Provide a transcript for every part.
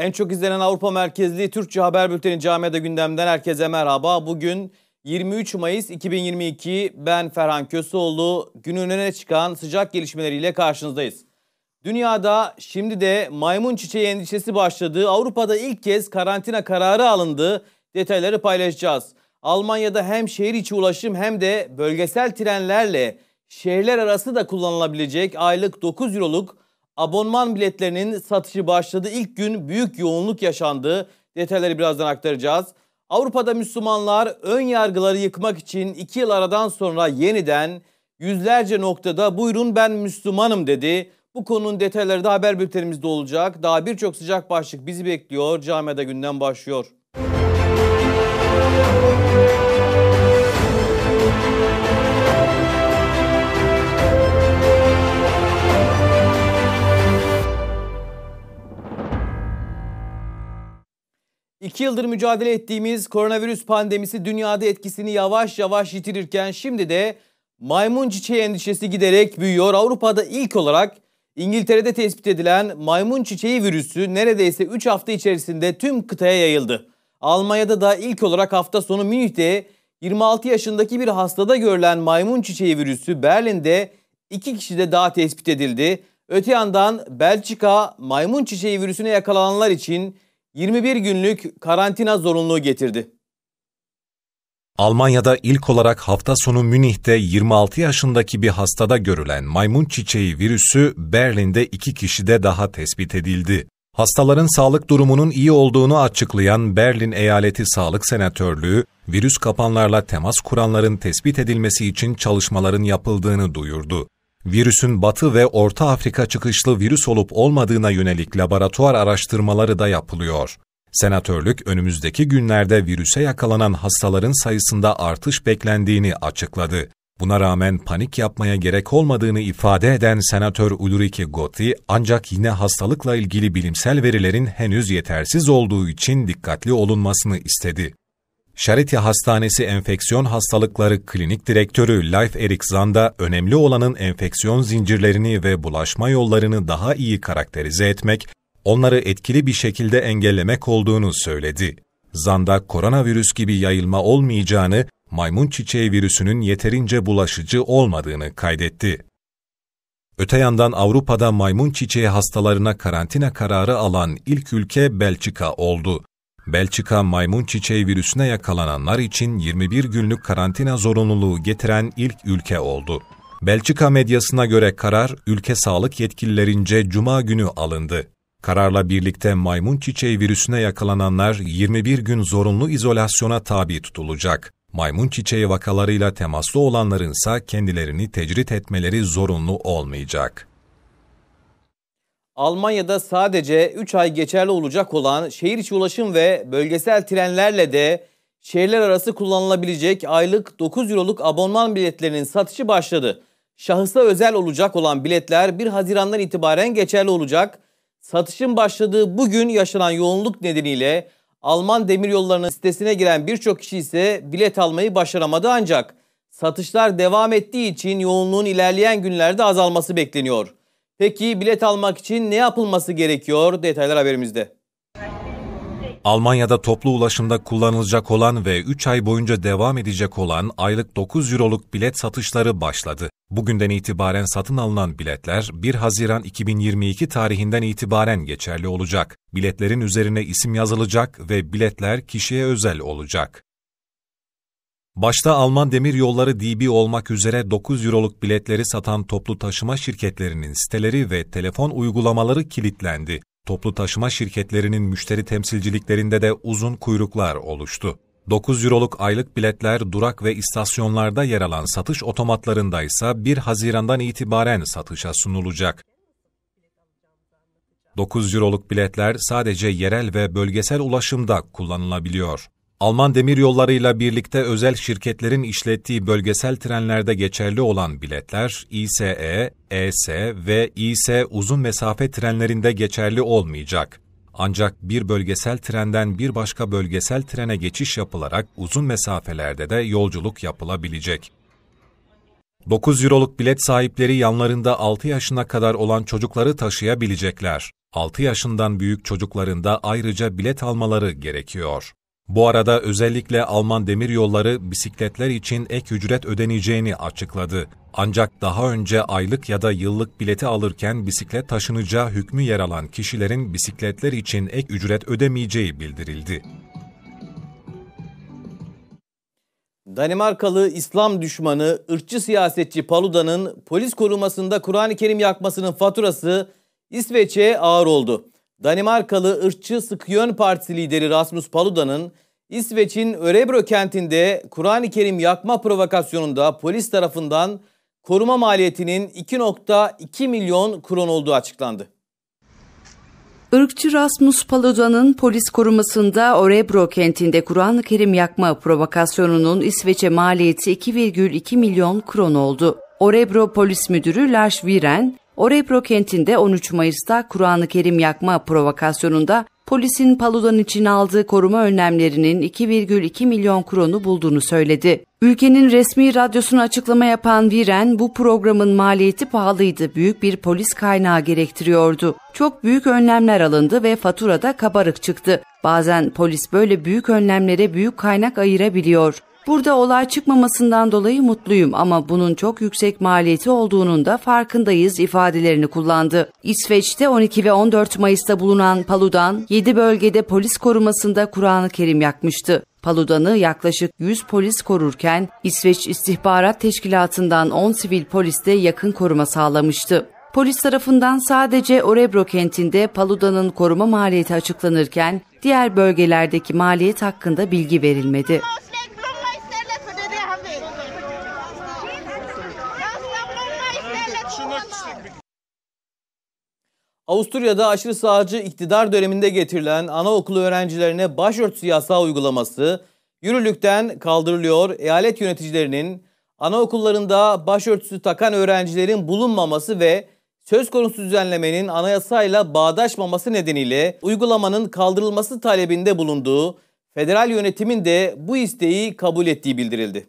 En çok izlenen Avrupa merkezli Türkçe haber bülteni Camiada Gündem'den herkese merhaba. Bugün 23 Mayıs 2022 ben Ferhan Köseoğlu. Günün öne çıkan sıcak gelişmeleriyle karşınızdayız. Dünyada şimdi de maymun çiçeği endişesi başladı. Avrupa'da ilk kez karantina kararı alındı. Detayları paylaşacağız. Almanya'da hem şehir içi ulaşım hem de bölgesel trenlerle şehirler arası da kullanılabilecek aylık 9 euroluk abonman biletlerinin satışı başladı. İlk gün büyük yoğunluk yaşandı. Detayları birazdan aktaracağız. Avrupa'da Müslümanlar ön yargıları yıkmak için iki yıl aradan sonra yeniden yüzlerce noktada buyurun ben Müslümanım dedi. Bu konunun detayları da haber bültenimizde olacak. Daha birçok sıcak başlık bizi bekliyor. Camide günden başlıyor. Müzik İki yıldır mücadele ettiğimiz koronavirüs pandemisi dünyada etkisini yavaş yavaş yitirirken şimdi de maymun çiçeği endişesi giderek büyüyor. Avrupa'da ilk olarak İngiltere'de tespit edilen maymun çiçeği virüsü neredeyse 3 hafta içerisinde tüm kıtaya yayıldı. Almanya'da da ilk olarak hafta sonu Münih'te 26 yaşındaki bir hastada görülen maymun çiçeği virüsü Berlin'de 2 kişide daha tespit edildi. Öte yandan Belçika maymun çiçeği virüsüne yakalananlar için 21 günlük karantina zorunluluğu getirdi. Almanya'da ilk olarak hafta sonu Münih'te 26 yaşındaki bir hastada görülen maymun çiçeği virüsü Berlin'de iki kişide daha tespit edildi. Hastaların sağlık durumunun iyi olduğunu açıklayan Berlin Eyaleti Sağlık Senatörlüğü, virüs kapanlarla temas kuranların tespit edilmesi için çalışmaların yapıldığını duyurdu virüsün Batı ve Orta Afrika çıkışlı virüs olup olmadığına yönelik laboratuvar araştırmaları da yapılıyor. Senatörlük önümüzdeki günlerde virüse yakalanan hastaların sayısında artış beklendiğini açıkladı. Buna rağmen panik yapmaya gerek olmadığını ifade eden Senatör Ulrike Gotti, ancak yine hastalıkla ilgili bilimsel verilerin henüz yetersiz olduğu için dikkatli olunmasını istedi. Charity Hastanesi Enfeksiyon Hastalıkları Klinik Direktörü Life Erikson da önemli olanın enfeksiyon zincirlerini ve bulaşma yollarını daha iyi karakterize etmek, onları etkili bir şekilde engellemek olduğunu söyledi. Zanda koronavirüs gibi yayılma olmayacağını, maymun çiçeği virüsünün yeterince bulaşıcı olmadığını kaydetti. Öte yandan Avrupa'da maymun çiçeği hastalarına karantina kararı alan ilk ülke Belçika oldu. Belçika maymun çiçeği virüsüne yakalananlar için 21 günlük karantina zorunluluğu getiren ilk ülke oldu. Belçika medyasına göre karar ülke sağlık yetkililerince cuma günü alındı. Kararla birlikte maymun çiçeği virüsüne yakalananlar 21 gün zorunlu izolasyona tabi tutulacak. Maymun çiçeği vakalarıyla temaslı olanların ise kendilerini tecrit etmeleri zorunlu olmayacak. Almanya'da sadece 3 ay geçerli olacak olan şehir içi ulaşım ve bölgesel trenlerle de şehirler arası kullanılabilecek aylık 9 euroluk abonman biletlerinin satışı başladı. Şahısa özel olacak olan biletler 1 Haziran'dan itibaren geçerli olacak. Satışın başladığı bugün yaşanan yoğunluk nedeniyle Alman demiryollarının sitesine giren birçok kişi ise bilet almayı başaramadı ancak satışlar devam ettiği için yoğunluğun ilerleyen günlerde azalması bekleniyor. Peki bilet almak için ne yapılması gerekiyor? Detaylar haberimizde. Almanya'da toplu ulaşımda kullanılacak olan ve 3 ay boyunca devam edecek olan aylık 9 euroluk bilet satışları başladı. Bugünden itibaren satın alınan biletler 1 Haziran 2022 tarihinden itibaren geçerli olacak. Biletlerin üzerine isim yazılacak ve biletler kişiye özel olacak. Başta Alman Demir Yolları DB olmak üzere 9 euroluk biletleri satan toplu taşıma şirketlerinin siteleri ve telefon uygulamaları kilitlendi. Toplu taşıma şirketlerinin müşteri temsilciliklerinde de uzun kuyruklar oluştu. 9 euroluk aylık biletler durak ve istasyonlarda yer alan satış otomatlarında ise 1 Haziran'dan itibaren satışa sunulacak. 9 euroluk biletler sadece yerel ve bölgesel ulaşımda kullanılabiliyor. Alman demir yollarıyla birlikte özel şirketlerin işlettiği bölgesel trenlerde geçerli olan biletler İSE, ES ve İS uzun mesafe trenlerinde geçerli olmayacak. Ancak bir bölgesel trenden bir başka bölgesel trene geçiş yapılarak uzun mesafelerde de yolculuk yapılabilecek. 9 euroluk bilet sahipleri yanlarında 6 yaşına kadar olan çocukları taşıyabilecekler. 6 yaşından büyük çocukların da ayrıca bilet almaları gerekiyor. Bu arada özellikle Alman demir yolları bisikletler için ek ücret ödeneceğini açıkladı. Ancak daha önce aylık ya da yıllık bileti alırken bisiklet taşınacağı hükmü yer alan kişilerin bisikletler için ek ücret ödemeyeceği bildirildi. Danimarkalı İslam düşmanı, ırkçı siyasetçi Paludan'ın polis korumasında Kur'an-ı Kerim yakmasının faturası İsveç'e ağır oldu. Danimarkalı ırkçı Sıkyon Partisi lideri Rasmus Paludan'ın İsveç'in Örebro kentinde Kur'an-ı Kerim yakma provokasyonunda polis tarafından koruma maliyetinin 2.2 milyon kron olduğu açıklandı. Irkçı Rasmus Paludan'ın polis korumasında Orebro kentinde Kur'an-ı Kerim yakma provokasyonunun İsveç'e maliyeti 2,2 milyon kron oldu. Orebro Polis Müdürü Lars Viren, Orebro kentinde 13 Mayıs'ta Kur'an-ı Kerim yakma provokasyonunda polisin Paludan için aldığı koruma önlemlerinin 2,2 milyon kronu bulduğunu söyledi. Ülkenin resmi radyosuna açıklama yapan Viren, bu programın maliyeti pahalıydı, büyük bir polis kaynağı gerektiriyordu. Çok büyük önlemler alındı ve faturada kabarık çıktı. Bazen polis böyle büyük önlemlere büyük kaynak ayırabiliyor. Burada olay çıkmamasından dolayı mutluyum ama bunun çok yüksek maliyeti olduğunun da farkındayız ifadelerini kullandı. İsveç'te 12 ve 14 Mayıs'ta bulunan Paludan 7 bölgede polis korumasında Kur'an-ı Kerim yakmıştı. Paludan'ı yaklaşık 100 polis korurken İsveç İstihbarat Teşkilatı'ndan 10 sivil polis de yakın koruma sağlamıştı. Polis tarafından sadece Orebro kentinde Paludan'ın koruma maliyeti açıklanırken diğer bölgelerdeki maliyet hakkında bilgi verilmedi. Avusturya'da aşırı sağcı iktidar döneminde getirilen anaokulu öğrencilerine başörtüsü yasağı uygulaması yürürlükten kaldırılıyor. Eyalet yöneticilerinin anaokullarında başörtüsü takan öğrencilerin bulunmaması ve söz konusu düzenlemenin anayasayla bağdaşmaması nedeniyle uygulamanın kaldırılması talebinde bulunduğu, federal yönetimin de bu isteği kabul ettiği bildirildi.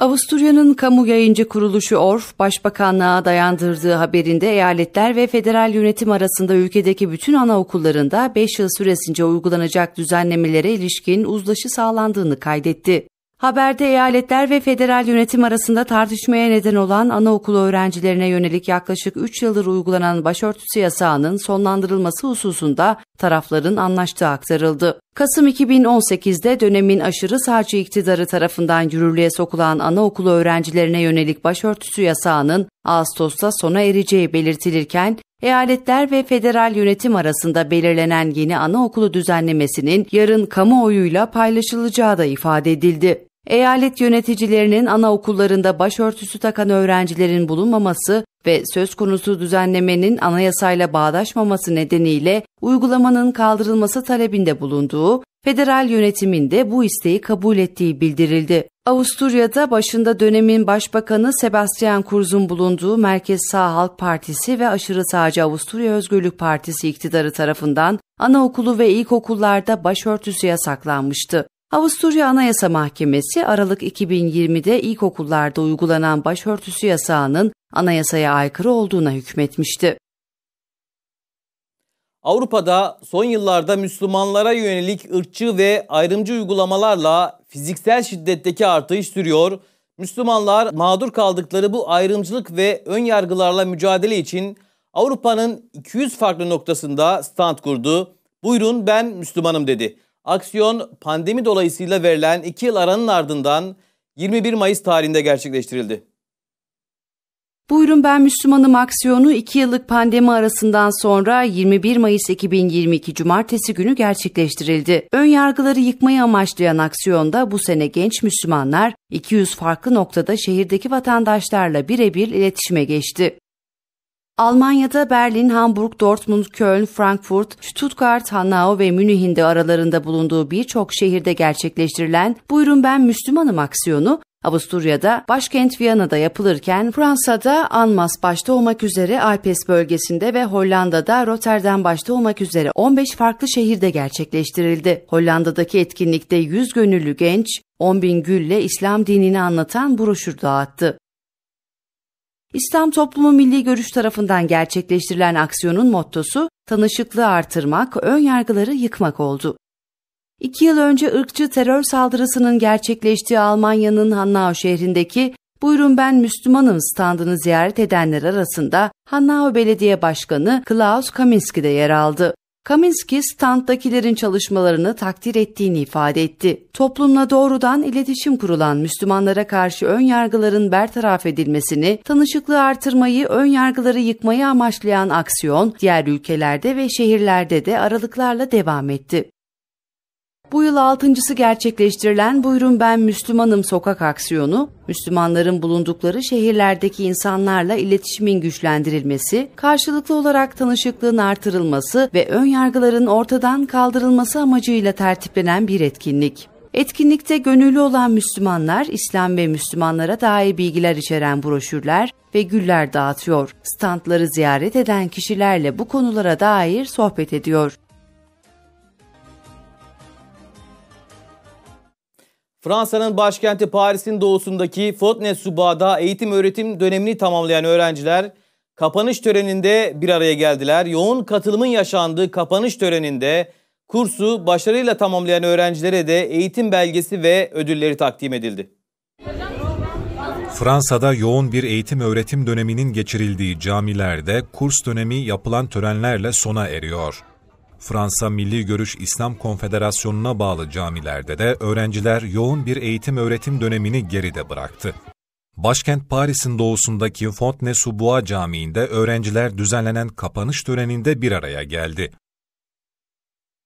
Avusturya'nın kamu yayıncı kuruluşu ORF, başbakanlığa dayandırdığı haberinde eyaletler ve federal yönetim arasında ülkedeki bütün anaokullarında 5 yıl süresince uygulanacak düzenlemelere ilişkin uzlaşı sağlandığını kaydetti. Haberde eyaletler ve federal yönetim arasında tartışmaya neden olan anaokulu öğrencilerine yönelik yaklaşık 3 yıldır uygulanan başörtüsü yasağının sonlandırılması hususunda tarafların anlaştığı aktarıldı. Kasım 2018'de dönemin aşırı sağcı iktidarı tarafından yürürlüğe sokulan anaokulu öğrencilerine yönelik başörtüsü yasağının Ağustos'ta sona ereceği belirtilirken, eyaletler ve federal yönetim arasında belirlenen yeni anaokulu düzenlemesinin yarın kamuoyuyla paylaşılacağı da ifade edildi. Eyalet yöneticilerinin anaokullarında başörtüsü takan öğrencilerin bulunmaması ve söz konusu düzenlemenin anayasayla bağdaşmaması nedeniyle uygulamanın kaldırılması talebinde bulunduğu, federal yönetimin de bu isteği kabul ettiği bildirildi. Avusturya'da başında dönemin başbakanı Sebastian Kurz'un bulunduğu Merkez Sağ Halk Partisi ve aşırı sağcı Avusturya Özgürlük Partisi iktidarı tarafından anaokulu ve ilkokullarda başörtüsü yasaklanmıştı. Avusturya Anayasa Mahkemesi Aralık 2020'de ilkokullarda uygulanan başörtüsü yasağının anayasaya aykırı olduğuna hükmetmişti. Avrupa'da son yıllarda Müslümanlara yönelik ırkçı ve ayrımcı uygulamalarla fiziksel şiddetteki artış sürüyor. Müslümanlar mağdur kaldıkları bu ayrımcılık ve ön yargılarla mücadele için Avrupa'nın 200 farklı noktasında stand kurdu. Buyurun ben Müslümanım dedi. Aksiyon pandemi dolayısıyla verilen 2 yıl aranın ardından 21 Mayıs tarihinde gerçekleştirildi. Buyurun ben Müslümanım aksiyonu 2 yıllık pandemi arasından sonra 21 Mayıs 2022 Cumartesi günü gerçekleştirildi. Ön yargıları yıkmayı amaçlayan aksiyonda bu sene genç Müslümanlar 200 farklı noktada şehirdeki vatandaşlarla birebir iletişime geçti. Almanya'da Berlin, Hamburg, Dortmund, Köln, Frankfurt, Stuttgart, Hanau ve Münih'in de aralarında bulunduğu birçok şehirde gerçekleştirilen Buyurun Ben Müslümanım aksiyonu Avusturya'da başkent Viyana'da yapılırken Fransa'da Anmas başta olmak üzere Alpes bölgesinde ve Hollanda'da Rotterdam başta olmak üzere 15 farklı şehirde gerçekleştirildi. Hollanda'daki etkinlikte 100 gönüllü genç 10 bin gülle İslam dinini anlatan broşür dağıttı. İslam Toplumu Milli Görüş tarafından gerçekleştirilen aksiyonun mottosu tanışıklığı artırmak, ön yargıları yıkmak oldu. İki yıl önce ırkçı terör saldırısının gerçekleştiği Almanya'nın Hannau şehrindeki Buyurun ben Müslümanım standını ziyaret edenler arasında Hannau Belediye Başkanı Klaus Kaminski de yer aldı. Kaminski standdakilerin çalışmalarını takdir ettiğini ifade etti. Toplumla doğrudan iletişim kurulan Müslümanlara karşı ön yargıların bertaraf edilmesini, tanışıklığı artırmayı, ön yargıları yıkmayı amaçlayan aksiyon diğer ülkelerde ve şehirlerde de aralıklarla devam etti. Bu yıl altıncısı gerçekleştirilen Buyurun Ben Müslümanım sokak aksiyonu, Müslümanların bulundukları şehirlerdeki insanlarla iletişimin güçlendirilmesi, karşılıklı olarak tanışıklığın artırılması ve ön yargıların ortadan kaldırılması amacıyla tertiplenen bir etkinlik. Etkinlikte gönüllü olan Müslümanlar İslam ve Müslümanlara dair bilgiler içeren broşürler ve güller dağıtıyor. Standları ziyaret eden kişilerle bu konulara dair sohbet ediyor. Fransa'nın başkenti Paris'in doğusundaki Fontenay-sous-Bois'da eğitim öğretim dönemini tamamlayan öğrenciler kapanış töreninde bir araya geldiler. Yoğun katılımın yaşandığı kapanış töreninde kursu başarıyla tamamlayan öğrencilere de eğitim belgesi ve ödülleri takdim edildi. Fransa'da yoğun bir eğitim öğretim döneminin geçirildiği camilerde kurs dönemi yapılan törenlerle sona eriyor. Fransa Milli Görüş İslam Konfederasyonu'na bağlı camilerde de öğrenciler yoğun bir eğitim-öğretim dönemini geride bıraktı. Başkent Paris'in doğusundaki Fontenay-sous-Bois Camii'nde öğrenciler düzenlenen kapanış töreninde bir araya geldi.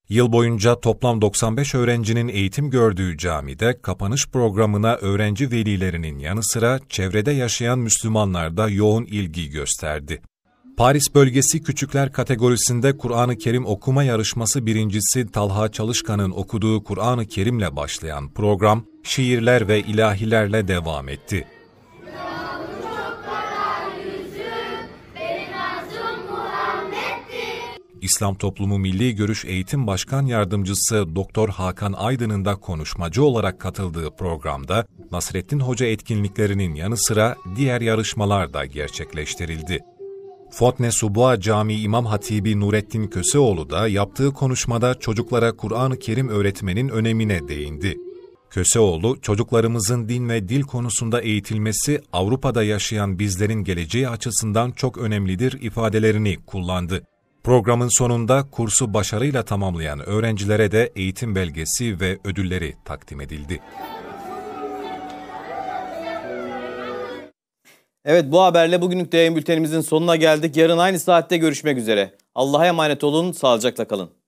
Yıl boyunca toplam 95 öğrencinin eğitim gördüğü camide kapanış programına öğrenci velilerinin yanı sıra çevrede yaşayan Müslümanlar da yoğun ilgi gösterdi. Paris bölgesi küçükler kategorisinde Kur'an-ı Kerim okuma yarışması birincisi Talha Çalışkan'ın okuduğu Kur'an-ı Kerim'le başlayan program, şiirler ve ilahilerle devam etti. İslam Toplumu Milli Görüş Eğitim Başkan Yardımcısı Doktor Hakan Aydın'ın da konuşmacı olarak katıldığı programda Nasrettin Hoca etkinliklerinin yanı sıra diğer yarışmalar da gerçekleştirildi. Fotne Subua Camii İmam Hatibi Nurettin Köseoğlu da yaptığı konuşmada çocuklara Kur'an-ı Kerim öğretmenin önemine değindi. Köseoğlu, çocuklarımızın din ve dil konusunda eğitilmesi Avrupa'da yaşayan bizlerin geleceği açısından çok önemlidir ifadelerini kullandı. Programın sonunda kursu başarıyla tamamlayan öğrencilere de eğitim belgesi ve ödülleri takdim edildi. Evet bu haberle bugünlük yayın bültenimizin sonuna geldik. Yarın aynı saatte görüşmek üzere. Allah'a emanet olun, sağlıcakla kalın.